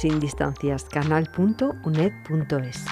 sin distancias, canal.uned.es.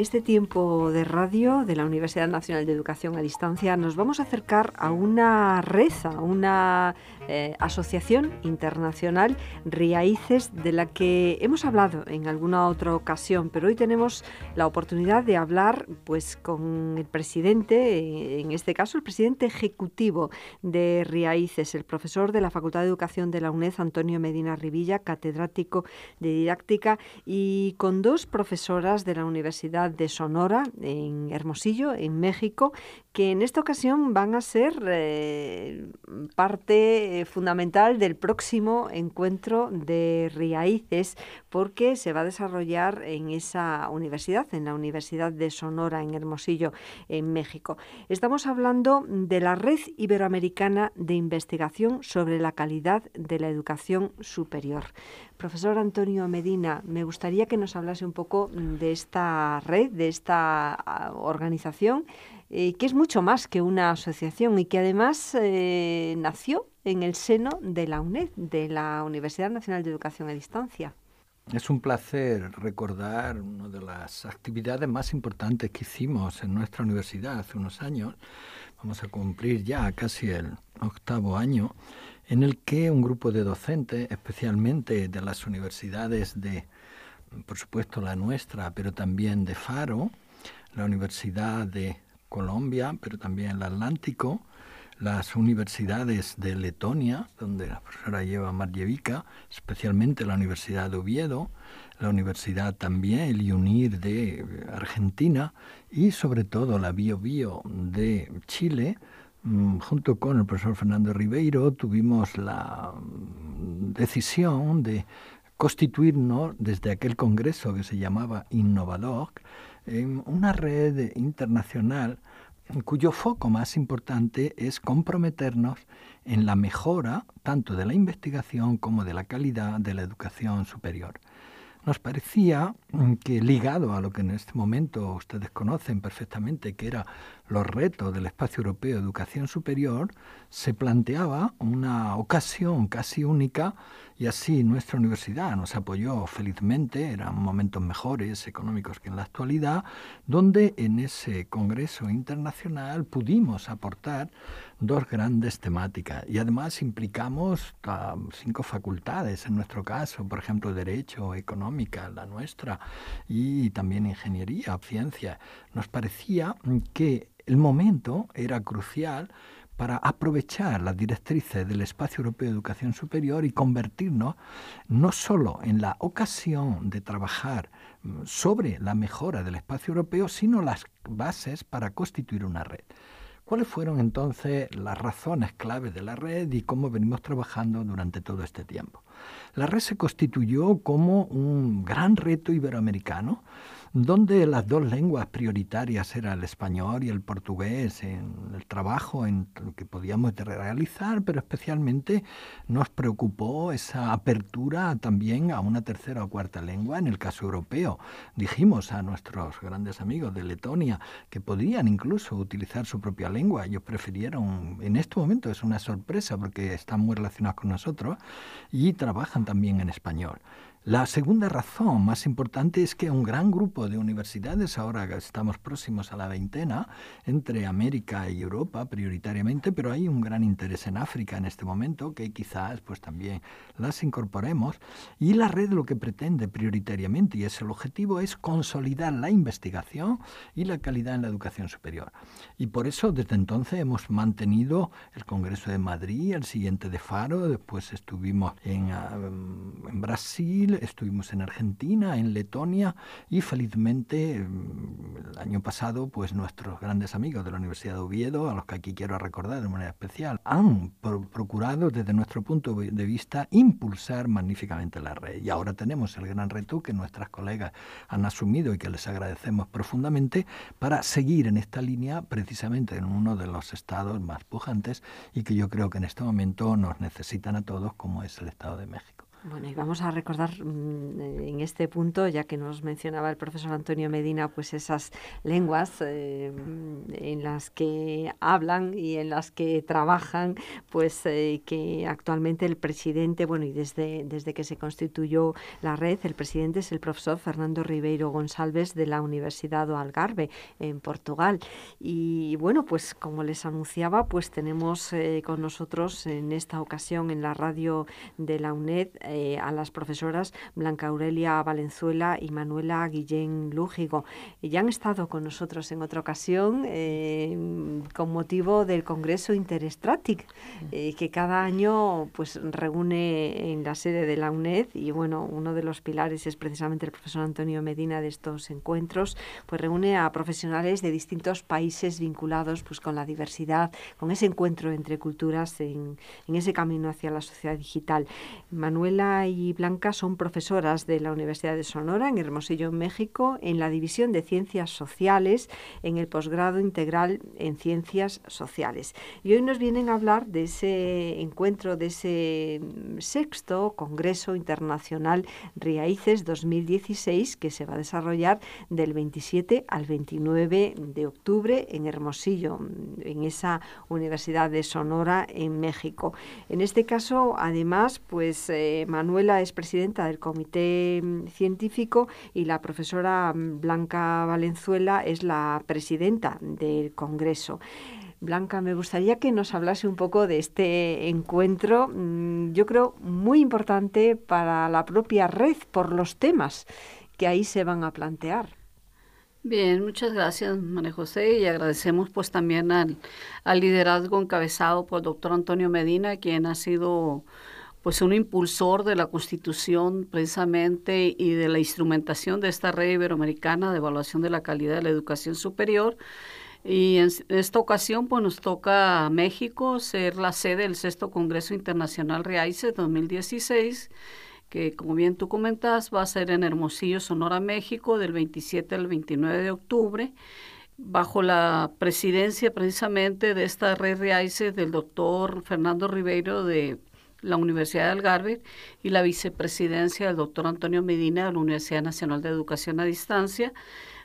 este tiempo de radio de la Universidad Nacional de Educación a Distancia nos vamos a acercar a una reza, una eh, asociación internacional, Riaices, de la que hemos hablado en alguna otra ocasión, pero hoy tenemos la oportunidad de hablar pues, con el presidente, en este caso el presidente ejecutivo de Riaices, el profesor de la Facultad de Educación de la UNED, Antonio Medina Rivilla, catedrático de didáctica, y con dos profesoras de la Universidad de Sonora, en Hermosillo, en México, que en esta ocasión van a ser eh, parte eh, fundamental del próximo encuentro de RIAICES, porque se va a desarrollar en esa universidad, en la Universidad de Sonora, en Hermosillo, en México. Estamos hablando de la Red Iberoamericana de Investigación sobre la Calidad de la Educación Superior. Profesor Antonio Medina, me gustaría que nos hablase un poco mm, de esta red de esta ah, organización, eh, que es mucho más que una asociación y que además eh, nació en el seno de la UNED, de la Universidad Nacional de Educación a Distancia. Es un placer recordar una de las actividades más importantes que hicimos en nuestra universidad hace unos años. Vamos a cumplir ya casi el octavo año, en el que un grupo de docentes, especialmente de las universidades de por supuesto la nuestra, pero también de Faro, la Universidad de Colombia, pero también el Atlántico, las universidades de Letonia, donde la profesora lleva Marjevica, especialmente la Universidad de Oviedo, la universidad también, el UNIR de Argentina y sobre todo la BioBio Bio de Chile. Mm, junto con el profesor Fernando Ribeiro tuvimos la mm, decisión de constituirnos desde aquel congreso que se llamaba Innovador eh, una red internacional cuyo foco más importante es comprometernos en la mejora tanto de la investigación como de la calidad de la educación superior nos parecía que ligado a lo que en este momento ustedes conocen perfectamente, que era los retos del espacio europeo de educación superior, se planteaba una ocasión casi única y así nuestra universidad nos apoyó felizmente, eran momentos mejores económicos que en la actualidad, donde en ese Congreso Internacional pudimos aportar dos grandes temáticas y además implicamos cinco facultades en nuestro caso, por ejemplo, derecho, económica, la nuestra, y también ingeniería, ciencia. Nos parecía que el momento era crucial para aprovechar las directrices del Espacio Europeo de Educación Superior y convertirnos no solo en la ocasión de trabajar mm, sobre la mejora del espacio europeo, sino las bases para constituir una red. ¿Cuáles fueron entonces las razones claves de la red y cómo venimos trabajando durante todo este tiempo? La red se constituyó como un gran reto iberoamericano donde las dos lenguas prioritarias eran el español y el portugués, en el trabajo en lo que podíamos realizar, pero especialmente nos preocupó esa apertura también a una tercera o cuarta lengua, en el caso europeo. Dijimos a nuestros grandes amigos de Letonia que podrían incluso utilizar su propia lengua, ellos prefirieron, en este momento es una sorpresa porque están muy relacionados con nosotros, y trabajan también en español. La segunda razón más importante es que un gran grupo de universidades, ahora estamos próximos a la veintena, entre América y Europa prioritariamente, pero hay un gran interés en África en este momento que quizás pues también las incorporemos. Y la red lo que pretende prioritariamente, y es el objetivo, es consolidar la investigación y la calidad en la educación superior. Y por eso desde entonces hemos mantenido el Congreso de Madrid, el siguiente de Faro, después estuvimos en, ah, en Brasil, estuvimos en Argentina, en Letonia y felizmente mm, el año pasado pues nuestros grandes amigos de la Universidad de Oviedo, a los que aquí quiero recordar de manera especial, han procurado desde nuestro punto de vista impulsar magníficamente la red. Y ahora tenemos el gran reto que nuestras colegas han asumido y que les agradecemos profundamente para seguir en esta línea precisamente en uno de los estados más pujantes y que yo creo que en este momento nos necesitan a todos como es el Estado de México. Bueno, y vamos a recordar mm, en este punto, ya que nos mencionaba el profesor Antonio Medina, pues esas lenguas eh, en las que hablan y en las que trabajan, pues eh, que actualmente el presidente, bueno, y desde, desde que se constituyó la red, el presidente es el profesor Fernando Ribeiro González de la Universidad do Algarve, en Portugal. Y bueno, pues como les anunciaba, pues tenemos eh, con nosotros en esta ocasión en la radio de la UNED eh, a las profesoras Blanca Aurelia Valenzuela y Manuela Guillén Lúgigo. Ya han estado con nosotros en otra ocasión eh, con motivo del Congreso Interestratic, eh, que cada año pues reúne en la sede de la UNED y bueno, uno de los pilares es precisamente el profesor Antonio Medina de estos encuentros, pues reúne a profesionales de distintos países vinculados pues con la diversidad, con ese encuentro entre culturas en, en ese camino hacia la sociedad digital. Manuela y Blanca son profesoras de la Universidad de Sonora en Hermosillo, México, en la División de Ciencias Sociales, en el posgrado integral en Ciencias Sociales. Y hoy nos vienen a hablar de ese encuentro, de ese mm, sexto Congreso Internacional Riaices 2016 que se va a desarrollar del 27 al 29 de octubre en Hermosillo, mm, en esa Universidad de Sonora en México. En este caso, además, pues eh, Manuela es presidenta del Comité mm, Científico y la profesora mm, Blanca Valenzuela es la presidenta del Congreso. Blanca, me gustaría que nos hablase un poco de este encuentro, mm, yo creo muy importante para la propia red por los temas que ahí se van a plantear. Bien, muchas gracias, María José, y agradecemos pues también al, al liderazgo encabezado por el doctor Antonio Medina, quien ha sido pues un impulsor de la Constitución precisamente y de la instrumentación de esta red iberoamericana de evaluación de la calidad de la educación superior. Y en esta ocasión pues nos toca a México ser la sede del sexto Congreso Internacional REAICE 2016 que como bien tú comentas va a ser en Hermosillo, Sonora, México, del 27 al 29 de octubre, bajo la presidencia precisamente de esta red REAICE del doctor Fernando Ribeiro de la Universidad de Algarve y la vicepresidencia del doctor Antonio Medina de la Universidad Nacional de Educación a Distancia,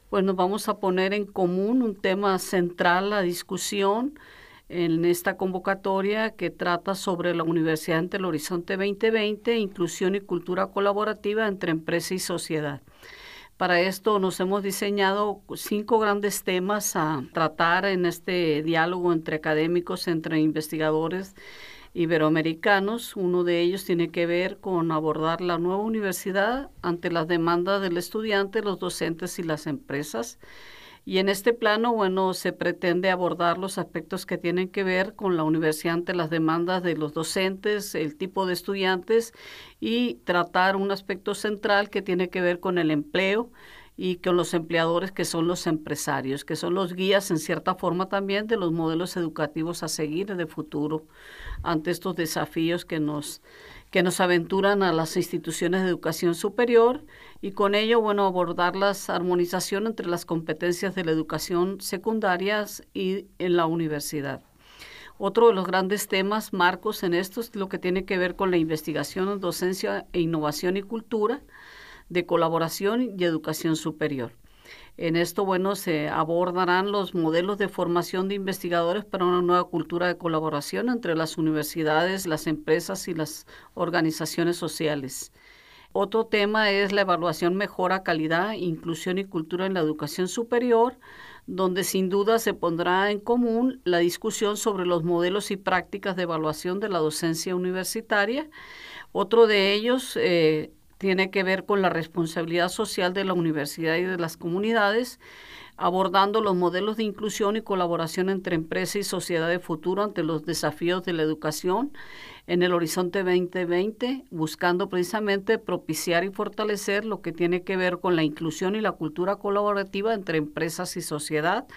pues nos vamos a poner en común un tema central, la discusión en esta convocatoria que trata sobre la universidad ante el horizonte 2020, inclusión y cultura colaborativa entre empresa y sociedad. Para esto nos hemos diseñado cinco grandes temas a tratar en este diálogo entre académicos, entre investigadores iberoamericanos. Uno de ellos tiene que ver con abordar la nueva universidad ante las demandas del estudiante, los docentes y las empresas. Y en este plano, bueno, se pretende abordar los aspectos que tienen que ver con la universidad ante las demandas de los docentes, el tipo de estudiantes y tratar un aspecto central que tiene que ver con el empleo y con los empleadores que son los empresarios, que son los guías en cierta forma también de los modelos educativos a seguir de futuro ante estos desafíos que nos, que nos aventuran a las instituciones de educación superior y con ello, bueno, abordar la armonización entre las competencias de la educación secundaria y en la universidad. Otro de los grandes temas, Marcos, en esto es lo que tiene que ver con la investigación, docencia e innovación y cultura de colaboración y educación superior. En esto, bueno, se abordarán los modelos de formación de investigadores para una nueva cultura de colaboración entre las universidades, las empresas y las organizaciones sociales. Otro tema es la evaluación mejora, calidad, inclusión y cultura en la educación superior, donde sin duda se pondrá en común la discusión sobre los modelos y prácticas de evaluación de la docencia universitaria. Otro de ellos eh, tiene que ver con la responsabilidad social de la universidad y de las comunidades abordando los modelos de inclusión y colaboración entre empresa y sociedad de futuro ante los desafíos de la educación en el horizonte 2020, buscando precisamente propiciar y fortalecer lo que tiene que ver con la inclusión y la cultura colaborativa entre empresas y sociedad.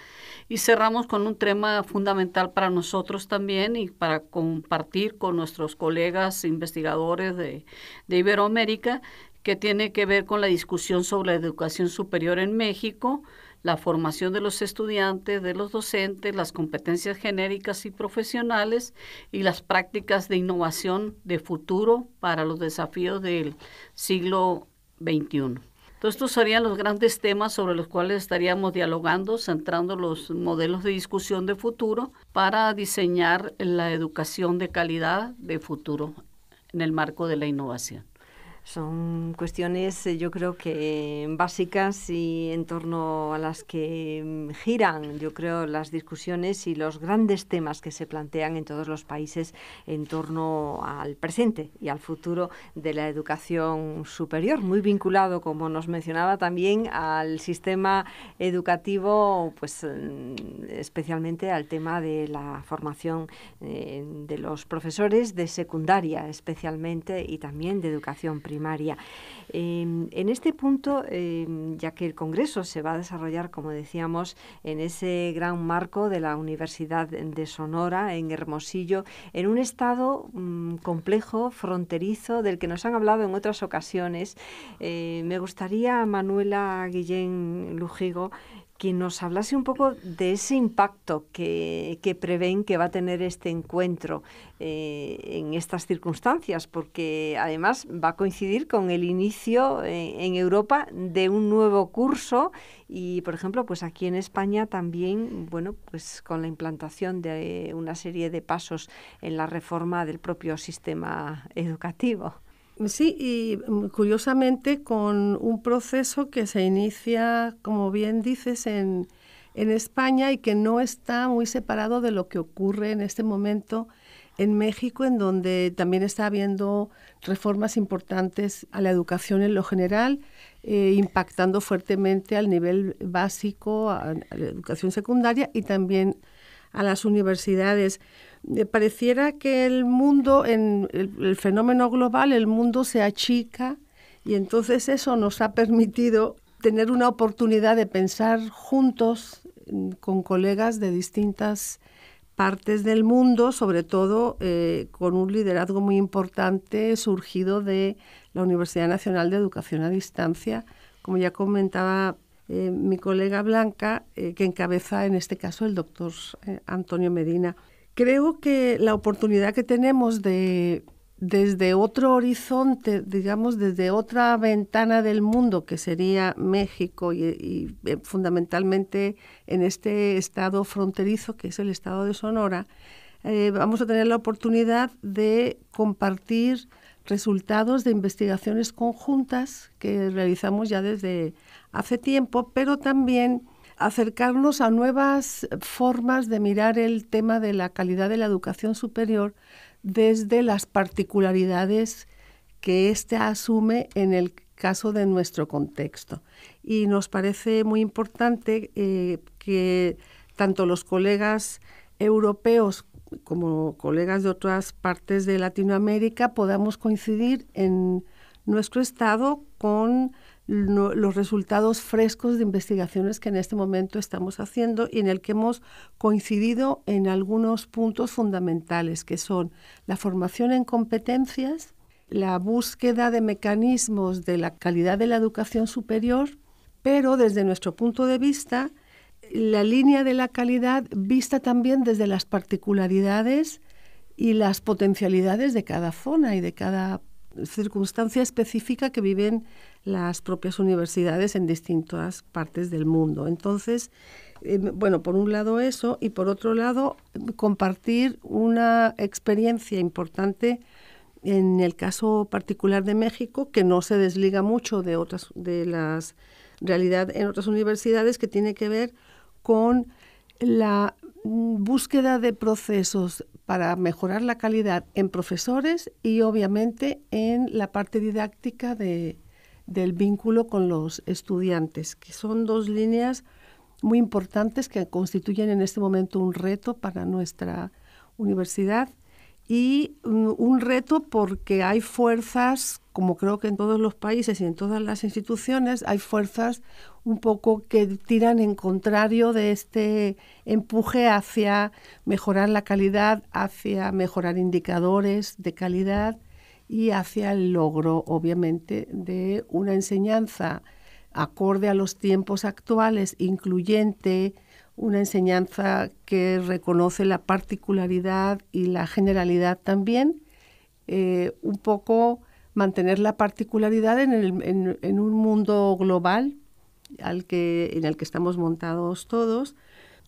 Y cerramos con un tema fundamental para nosotros también y para compartir con nuestros colegas investigadores de, de Iberoamérica, que tiene que ver con la discusión sobre la educación superior en México la formación de los estudiantes, de los docentes, las competencias genéricas y profesionales y las prácticas de innovación de futuro para los desafíos del siglo XXI. Entonces, estos serían los grandes temas sobre los cuales estaríamos dialogando, centrando los modelos de discusión de futuro para diseñar la educación de calidad de futuro en el marco de la innovación. Son cuestiones, eh, yo creo que mm, básicas y en torno a las que mm, giran, yo creo, las discusiones y los grandes temas que se plantean en todos los países en torno al presente y al futuro de la educación superior, muy vinculado, como nos mencionaba también, al sistema educativo, pues mm, especialmente al tema de la formación eh, de los profesores de secundaria, especialmente, y también de educación primaria. Em, en este punto, em, ya que el Congreso se va a desarrollar, como decíamos, en ese gran marco de la Universidad de Sonora, en Hermosillo, en un estado mm, complejo, fronterizo, del que nos han hablado en otras ocasiones, eh, me gustaría, Manuela Guillén Lujigo, que nos hablase un poco de ese impacto que, que prevén que va a tener este encuentro eh, en estas circunstancias, porque además va a coincidir con el inicio eh, en, Europa de un nuevo curso y, por ejemplo, pues aquí en España también, bueno, pues con la implantación de una serie de pasos en la reforma del propio sistema educativo. Sí, y mm, curiosamente con un proceso que se inicia, como bien dices, en, en España y que no está muy separado de lo que ocurre en este momento en México, en donde también está habiendo reformas importantes a la educación en lo general, eh, impactando fuertemente al nivel básico, a, la educación secundaria y también a las universidades. Me eh, pareciera que el mundo, en el, fenómeno global, el mundo se achica y entonces eso nos ha permitido tener una oportunidad de pensar juntos mm, con colegas de distintas partes del mundo, sobre todo eh, con un liderazgo muy importante surgido de la Universidad Nacional de Educación a Distancia, como ya comentaba eh, mi colega Blanca, que encabeza en este caso el doctor Antonio Medina creo que la oportunidad que tenemos de desde otro horizonte, digamos, desde otra ventana del mundo, que sería México y, eh, fundamentalmente en este estado fronterizo, que es el estado de Sonora, eh, vamos a tener la oportunidad de compartir resultados de investigaciones conjuntas que realizamos ya desde hace tiempo, pero también acercarnos a nuevas formas de mirar el tema de la calidad de la educación superior desde las particularidades que éste asume en el caso de nuestro contexto. Y nos parece muy importante eh, que tanto los colegas europeos como colegas de otras partes de Latinoamérica podamos coincidir en nuestro estado con los resultados frescos de investigaciones que en este momento estamos haciendo y en el que hemos coincidido en algunos puntos fundamentales, que son la formación en competencias, la búsqueda de mecanismos de la calidad de la educación superior, pero desde nuestro punto de vista, la línea de la calidad vista también desde las particularidades y las potencialidades de cada zona y de cada circunstancia específica que viven las propias universidades en distintas partes del mundo. Entonces, em, bueno, por un lado eso y por otro lado compartir una experiencia importante en el caso particular de México que no se desliga mucho de otras de las realidad en otras universidades que tiene que ver con la Mm, búsqueda de procesos para mejorar la calidad en profesores y obviamente en la parte didáctica de, del vínculo con los estudiantes, que son dos líneas muy importantes que constituyen en este momento un reto para nuestra universidad y mm, un reto porque hay fuerzas, como creo que en todos los países y en todas las instituciones, hay fuerzas un poco que tiran en contrario de este empuje hacia mejorar la calidad, hacia mejorar indicadores de calidad y hacia el logro, obviamente, de una enseñanza acorde a los tiempos actuales, incluyente, una enseñanza que reconoce la particularidad y la generalidad también, eh, un poco mantener la particularidad en, un mundo global al que, en el que estamos montados todos.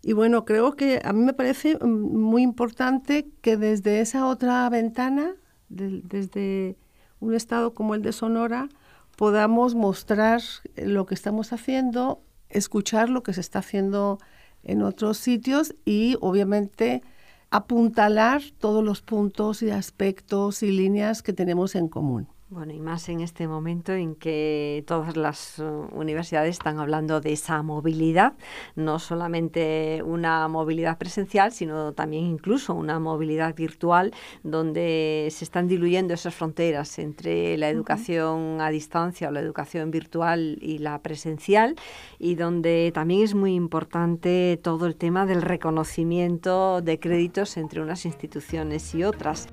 Y bueno, creo que a mí me parece mm, muy importante que desde esa otra ventana, desde un estado como el de Sonora, podamos mostrar lo que estamos haciendo, escuchar lo que se está haciendo en otros sitios y obviamente apuntalar todos los puntos y aspectos y líneas que tenemos en común. Bueno, y más en este momento en que todas las eh, universidades están hablando de esa movilidad, no solamente una movilidad presencial, sino también incluso una movilidad virtual, donde se están diluyendo esas fronteras entre la educación a distancia o la educación virtual y la presencial, y donde también es muy importante todo el tema del reconocimiento de créditos entre unas instituciones y otras.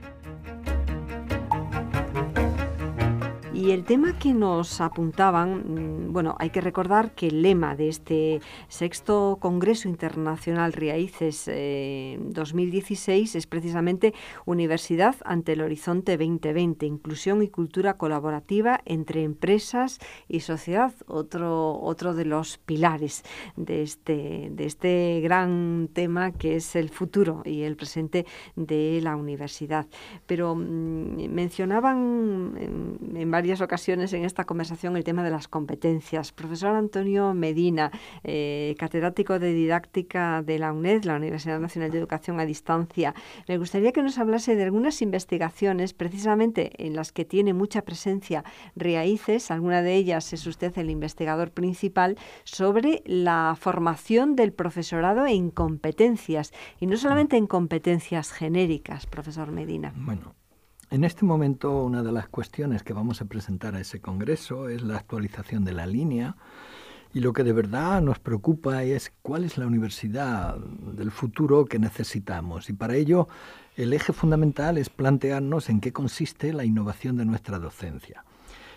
Y el tema que nos apuntaban, mm, bueno, hay que recordar que el lema de este sexto Congreso Internacional Riaices 2016 eh, es precisamente Universidad ante el Horizonte 2020, inclusión y cultura colaborativa entre empresas y sociedad, otro, otro de los pilares de este, de este gran tema que es el futuro y el presente de la universidad. Pero mm, mencionaban en, en varios ocasiones en esta conversación el tema de las competencias. Profesor Antonio Medina, eh, catedrático de didáctica de la UNED, la Universidad Nacional de Educación a Distancia, me gustaría que nos hablase de algunas investigaciones, precisamente en las que tiene mucha presencia Riaices. alguna de ellas es usted el investigador principal, sobre la formación del profesorado en competencias, y no solamente en competencias genéricas, profesor Medina. Bueno, en este momento una de las cuestiones que vamos a presentar a ese Congreso es la actualización de la línea y lo que de verdad nos preocupa es cuál es la universidad del futuro que necesitamos. Y para ello el eje fundamental es plantearnos en qué consiste la innovación de nuestra docencia.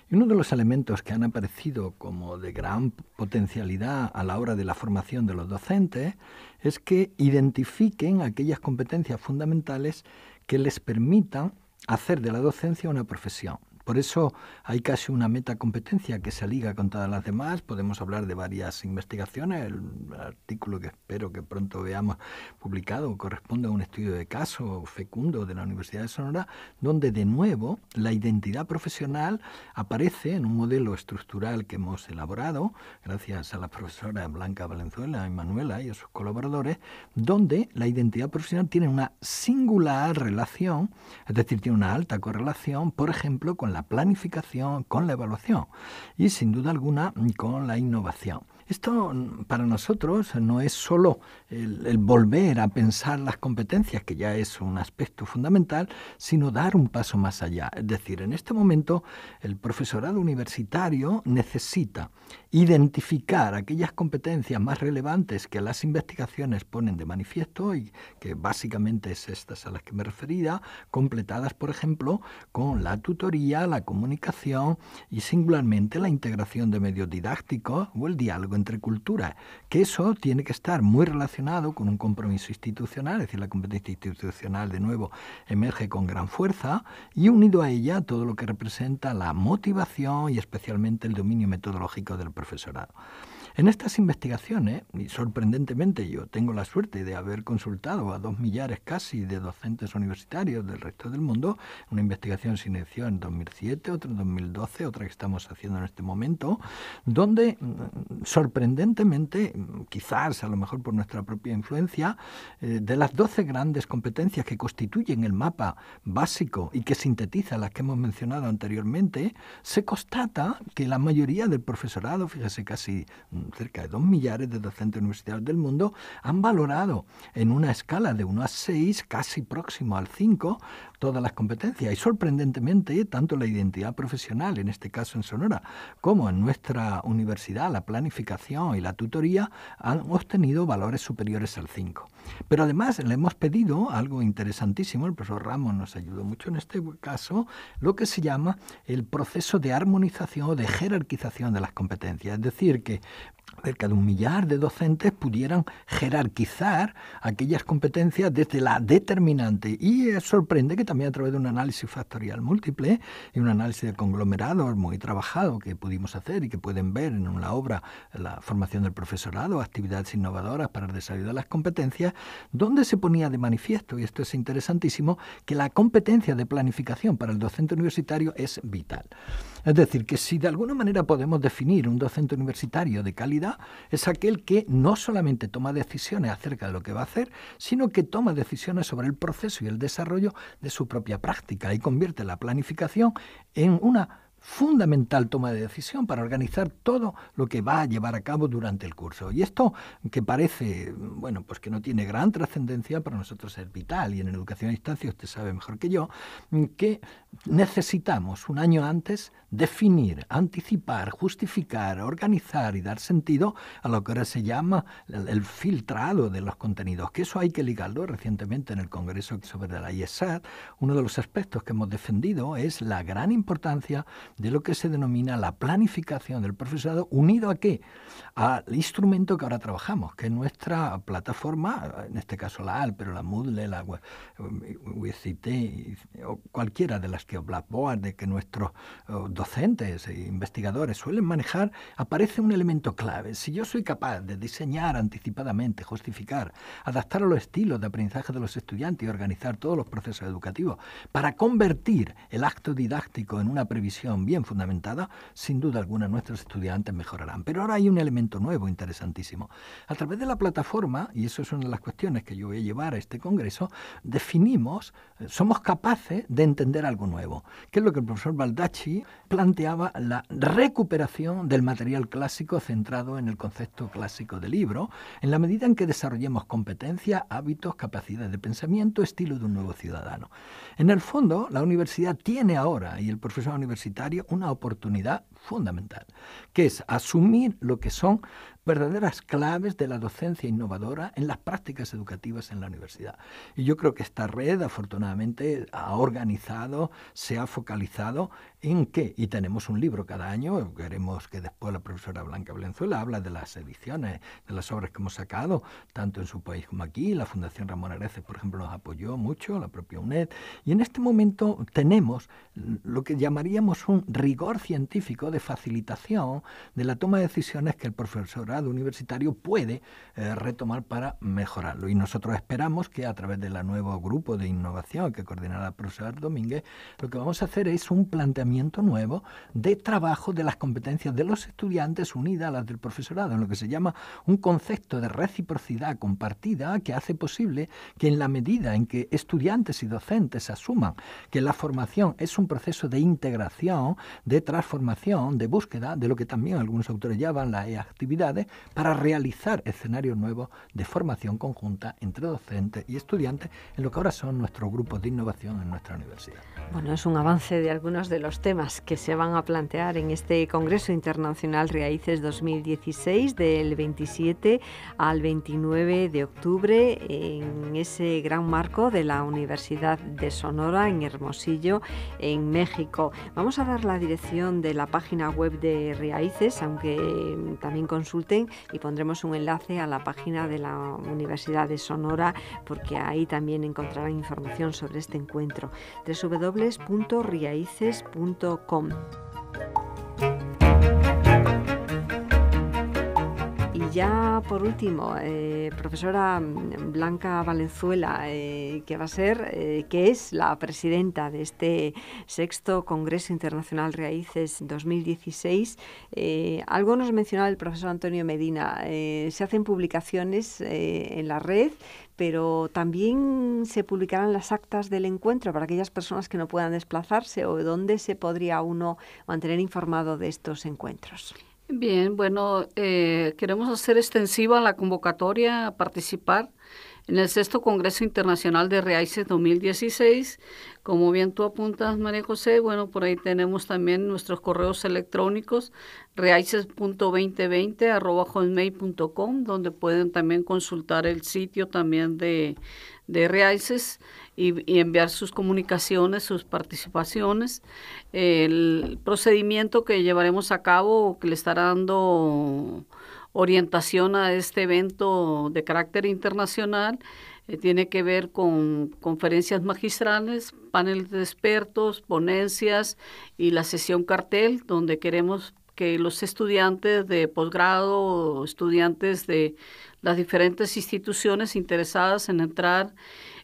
Y uno de los elementos que han aparecido como de gran potencialidad a la hora de la formación de los docentes es que identifiquen aquellas competencias fundamentales que les permitan hacer de la docencia una profesión. Por eso hay casi una meta competencia que se liga con todas las demás. Podemos hablar de varias investigaciones. El artículo que espero que pronto veamos publicado corresponde a un estudio de caso fecundo de la Universidad de Sonora, donde de nuevo la identidad profesional aparece en un modelo estructural que hemos elaborado, gracias a la profesora Blanca Valenzuela y Manuela y a sus colaboradores, donde la identidad profesional tiene una singular relación, es decir, tiene una alta correlación, por ejemplo, con la planificación, con la evaluación y sin duda alguna con la innovación. Esto mm, para nosotros no es solo el, volver a pensar las competencias, que ya es un aspecto fundamental, sino dar un paso más allá. Es decir, en este momento el profesorado universitario necesita identificar aquellas competencias más relevantes que las investigaciones ponen de manifiesto y que básicamente es estas a las que me refería, completadas, por ejemplo, con la tutoría, la comunicación y singularmente la integración de medios didácticos o el diálogo entre culturas, que eso tiene que estar muy relacionado con un compromiso institucional, es decir, la competencia institucional de nuevo emerge con gran fuerza y unido a ella todo lo que representa la motivación y especialmente el dominio metodológico del profesorado. En estas investigaciones, y sorprendentemente yo tengo la suerte de haber consultado a dos millares casi de docentes universitarios del resto del mundo, una investigación se inició en 2007, otra en 2012, otra que estamos haciendo en este momento, donde mm, sorprendentemente, mm, quizás a lo mejor por nuestra propia influencia, eh, de las 12 grandes competencias que constituyen el mapa básico y que sintetiza las que hemos mencionado anteriormente, se constata que la mayoría del profesorado, fíjese casi cerca de dos millares de docentes universitarios del mundo han valorado en una escala de 1 a 6, casi próximo al 5, todas las competencias y sorprendentemente tanto la identidad profesional, en este caso en Sonora, como en nuestra universidad, la planificación y la tutoría han obtenido valores superiores al 5. Pero además le hemos pedido algo interesantísimo, el profesor Ramos nos ayudó mucho en este caso, lo que se llama el proceso de armonización o de jerarquización de las competencias. Es decir, que cerca de un millar de docentes pudieran jerarquizar aquellas competencias desde la determinante. Y sorprende que también a través de un análisis factorial múltiple y un análisis de conglomerados muy trabajado que pudimos hacer y que pueden ver en la obra la formación del profesorado, actividades innovadoras para el desarrollo de las competencias, donde se ponía de manifiesto, y esto es interesantísimo, que la competencia de planificación para el docente universitario es vital. Es decir, que si de alguna manera podemos definir un docente universitario de calidad, es aquel que no solamente toma decisiones acerca de lo que va a hacer, sino que toma decisiones sobre el proceso y el desarrollo de su propia práctica y convierte la planificación en una fundamental toma de decisión para organizar todo lo que va a llevar a cabo durante el curso. Y esto que parece, bueno, pues que no tiene gran trascendencia, para nosotros es vital y en educación a distancia usted sabe mejor que yo, que necesitamos un año antes definir, anticipar, justificar, organizar y dar sentido a lo que ahora se llama el, filtrado de los contenidos, que eso hay que ligarlo recientemente en el Congreso sobre la IESAT. Uno de los aspectos que hemos defendido es la gran importancia de lo que se denomina la planificación del profesorado, unido a qué? Al instrumento que ahora trabajamos, que es nuestra plataforma, en este caso la AL, pero la Moodle, la WCT, um, o cualquiera de las que Blackboard, de que nuestros docentes e investigadores suelen manejar, aparece un elemento clave. Si yo soy capaz de diseñar anticipadamente, justificar, adaptar a los estilos de aprendizaje de los estudiantes y organizar todos los procesos educativos para convertir el acto didáctico en una previsión bien fundamentada, sin duda alguna nuestros estudiantes mejorarán. Pero ahora hay un elemento nuevo interesantísimo. A través de la plataforma, y eso es una de las cuestiones que yo voy a llevar a este Congreso, definimos, eh, somos capaces de entender algo nuevo, que es lo que el profesor Baldacci planteaba, la recuperación del material clásico centrado en el concepto clásico de libro, en la medida en que desarrollemos competencias, hábitos, capacidades de pensamiento, estilo de un nuevo ciudadano. En el fondo, la universidad tiene ahora, y el profesor universitario, una oportunidad fundamental, que es asumir lo que son verdaderas claves de la docencia innovadora en las prácticas educativas en la universidad. Y yo creo que esta red, afortunadamente, ha organizado, se ha focalizado en qué. Y tenemos un libro cada año, queremos que después la profesora Blanca Valenzuela habla de las ediciones, de las obras que hemos sacado, tanto en su país como aquí. La Fundación Ramón Areces, por ejemplo, nos apoyó mucho, la propia UNED. Y en este momento tenemos lo que llamaríamos un rigor científico de facilitación de la toma de decisiones que el profesor universitario puede eh, retomar para mejorarlo. Y nosotros esperamos que a través del nuevo grupo de innovación que coordinará la profesora Domínguez, lo que vamos a hacer es un planteamiento nuevo de trabajo de las competencias de los estudiantes unidas a las del profesorado, en lo que se llama un concepto de reciprocidad compartida que hace posible que en la medida en que estudiantes y docentes asuman que la formación es un proceso de integración, de transformación, de búsqueda, de lo que también algunos autores llaman las actividades, para realizar escenarios nuevos de formación conjunta entre docentes y estudiantes en lo que ahora son nuestros grupos de innovación en nuestra universidad. Bueno, es un avance de algunos de los temas que se van a plantear en este Congreso Internacional Reaices 2016 del 27 al 29 de octubre en ese gran marco de la Universidad de Sonora en Hermosillo, en México. Vamos a dar la dirección de la página web de Reaices, aunque también consulta y pondremos un enlace a la página de la Universidad de Sonora porque ahí también encontrarán información sobre este encuentro. www.riaices.com ya por último, eh, profesora Blanca Valenzuela, eh, que va a ser, eh, que es la presidenta de este sexto Congreso Internacional Raíces 2016, algo nos mencionaba el profesor Antonio Medina. se hacen publicaciones en la red, pero también se publicarán las actas del encuentro para aquellas personas que no puedan desplazarse o dónde se podría uno mantener informado de estos encuentros. Bien, bueno, eh, queremos hacer extensiva la convocatoria a participar en el sexto Congreso Internacional de Reaices 2016, como bien tú apuntas, María José, bueno, por ahí tenemos también nuestros correos electrónicos, reaices.2020 donde pueden también consultar el sitio también de, de y, y, enviar sus comunicaciones, sus participaciones. El procedimiento que llevaremos a cabo, que le estará dando orientación a este evento de carácter internacional. Eh, tiene que ver con conferencias magistrales, paneles de expertos, ponencias y la sesión cartel, donde queremos que los estudiantes de posgrado, estudiantes de las diferentes instituciones interesadas en entrar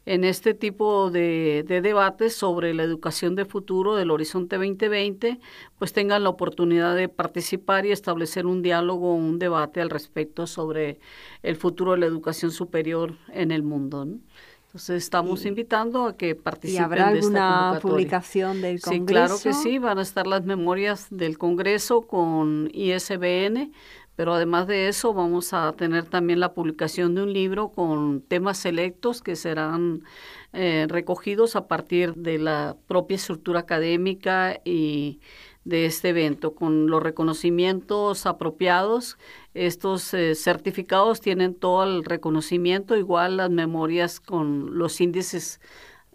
en este tipo de, de debates sobre la educación de futuro del Horizonte 2020, pues tengan la oportunidad de participar y establecer un diálogo, un debate al respecto sobre el futuro de la educación superior en el mundo. Entonces estamos invitando a que participen. ¿Y habrá de alguna esta publicación del Congreso? Sí, claro que sí. Van a estar las memorias del Congreso con ISBN pero además de eso, vamos a tener también la publicación de un libro con temas selectos que serán eh, recogidos a partir de la propia estructura académica y de este evento, con los reconocimientos apropiados. Estos eh, certificados tienen todo el reconocimiento, igual las memorias con los índices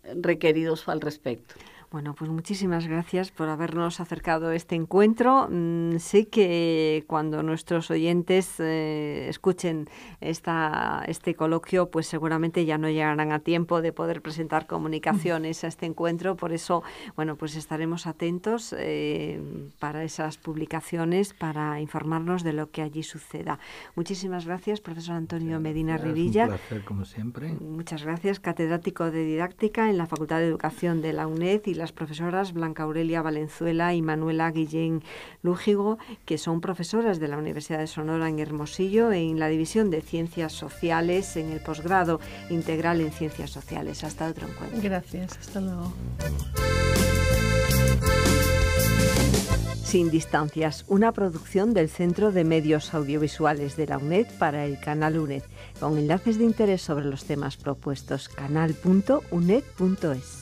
eh, requeridos al respecto. Bueno, pues muchísimas gracias por habernos acercado a este encuentro. Mm, sé que cuando nuestros oyentes eh, escuchen esta, este coloquio, pues seguramente ya no llegarán a tiempo de poder presentar comunicaciones a este encuentro. Por eso, bueno, pues estaremos atentos eh, para esas publicaciones, para informarnos de lo que allí suceda. Muchísimas gracias, profesor Antonio Medina Rivilla. Un como siempre. Muchas gracias, catedrático de didáctica en la Facultad de Educación de la UNED y la las profesoras Blanca Aurelia Valenzuela y Manuela Guillén Lújigo que son profesoras de la Universidad de Sonora en Hermosillo en la División de Ciencias Sociales en el posgrado integral en Ciencias Sociales. Hasta otro encuentro. Gracias, hasta luego. Sin Distancias, una producción del Centro de Medios Audiovisuales de la UNED para el canal UNED, con enlaces de interés sobre los temas propuestos, canal.uned.es.